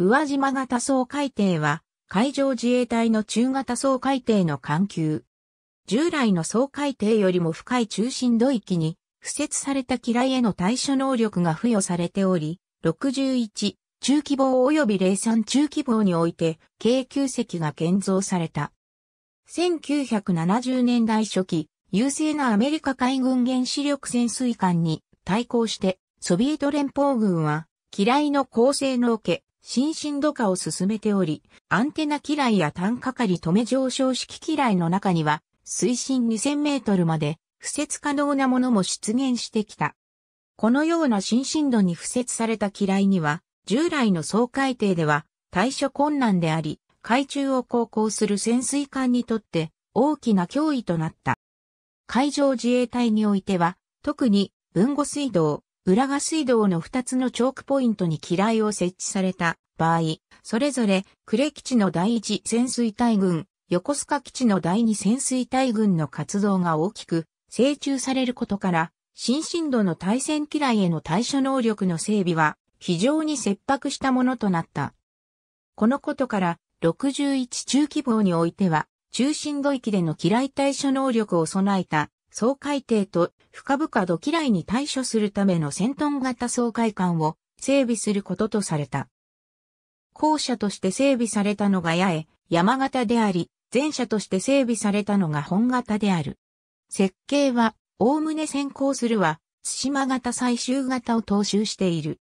宇和島型総海艇は、海上自衛隊の中型総海艇の艦級。従来の総海艇よりも深い中心土域に、付設された機雷への対処能力が付与されており、61、中規模及び零三中規模において、軽級石が建造された。1970年代初期、優勢なアメリカ海軍原子力潜水艦に対抗して、ソビエト連邦軍は、機雷の高性能系新進度化を進めており、アンテナ機雷や単かかり止め上昇式機雷の中には、水深2000メートルまで、敷設可能なものも出現してきた。このような新進度に付設された機雷には、従来の総海底では対処困難であり、海中を航行する潜水艦にとって大きな脅威となった。海上自衛隊においては、特に、文後水道、浦賀水道の2つのチョークポイントに機雷を設置された場合、それぞれ呉基地の第1潜水隊群、横須賀基地の第2潜水隊群の活動が大きく成中されることから、新進度の対戦機雷への対処能力の整備は非常に切迫したものとなった。このことから61中規模においては中心土域での機雷対処能力を備えた総海艇と深々土機雷に対処するための戦闘型総海艦を整備することとされた。後者として整備されたのが八重、山型であり、前者として整備されたのが本型である。設計は、おおむね先行するは、対馬型最終型を踏襲している。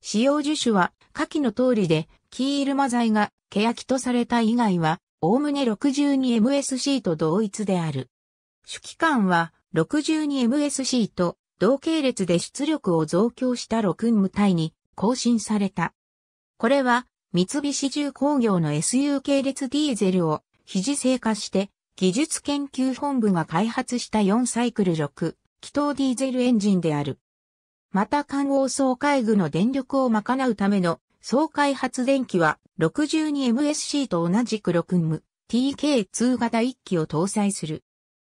使用樹種は、下記の通りで、キールマ材が、欅とされた以外は、おおむね 62MSC と同一である。主機関は、62MSC と同系列で出力を増強した6無隊に更新された。これは三菱重工業の SU 系列ディーゼルを非時制化して技術研究本部が開発した4サイクル6気筒ディーゼルエンジンである。また関王総海具の電力を賄うための総開発電機は 62MSC と同じく6ム TK2 型1機を搭載する。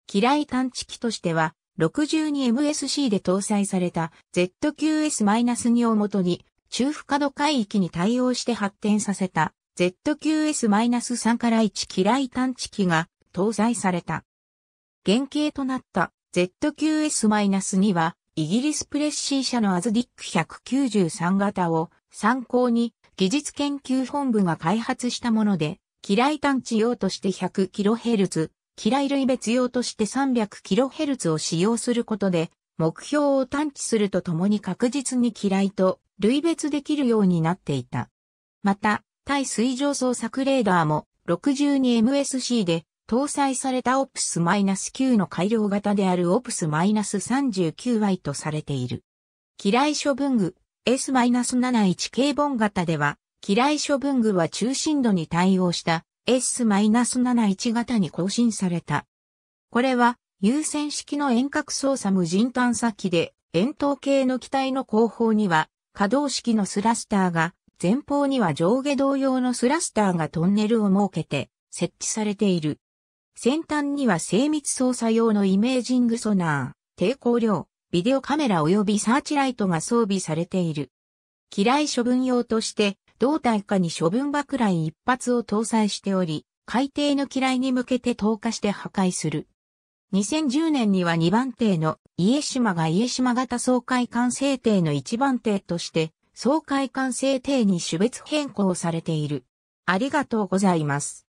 機雷探知機としては、62MSC で搭載された ZQS-2 をもとに、中負荷度海域に対応して発展させた ZQS-3 から1機雷探知機が搭載された。原型となった ZQS-2 は、イギリスプレッシー社のアズディック193型を参考に技術研究本部が開発したもので、機雷探知用として 100kHz、機雷類別用として 300kHz を使用することで、目標を探知するとともに確実に機雷と類別できるようになっていた。また、対水上捜索レーダーも 62MSC で搭載された OPS-9 の改良型である OPS-39Y とされている。機雷処分具 S-71 K 本型では、機雷処分具は中心度に対応した S-71 型に更新された。これは、優先式の遠隔操作無人探査機で、円筒形の機体の後方には、可動式のスラスターが、前方には上下同様のスラスターがトンネルを設けて、設置されている。先端には精密操作用のイメージングソナー、抵抗量、ビデオカメラ及びサーチライトが装備されている。機雷処分用として胴体下に処分爆雷一発を搭載しており、海底の機雷に向けて投下して破壊する。2010年には2番艇の家島が家島型総海管制艇の1番艇として総海管制艇に種別変更されている。ありがとうございます。